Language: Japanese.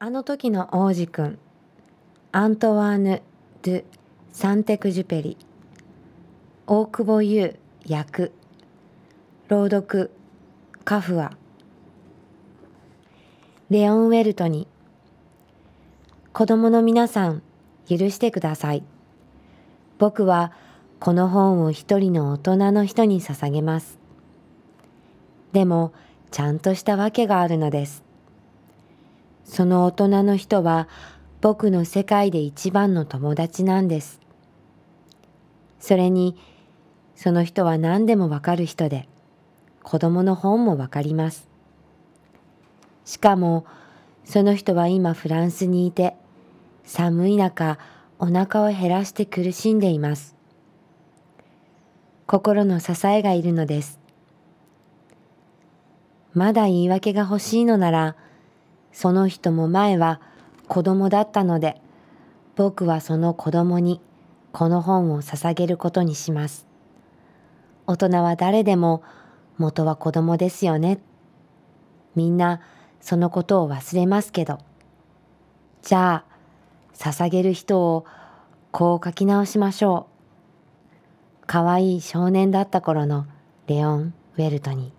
あの時の王子くん、アントワーヌ・ドゥ・サンテクジュペリ、大久保優役、朗読、カフア、レオン・ウェルトに、子供の皆さん、許してください。僕は、この本を一人の大人の人に捧げます。でも、ちゃんとしたわけがあるのです。その大人の人は僕の世界で一番の友達なんです。それに、その人は何でもわかる人で、子供の本もわかります。しかも、その人は今フランスにいて、寒い中、お腹を減らして苦しんでいます。心の支えがいるのです。まだ言い訳が欲しいのなら、その人も前は子供だったので、僕はその子供にこの本を捧げることにします。大人は誰でも元は子供ですよね。みんなそのことを忘れますけど。じゃあ、捧げる人をこう書き直しましょう。かわいい少年だった頃のレオン・ウェルトに。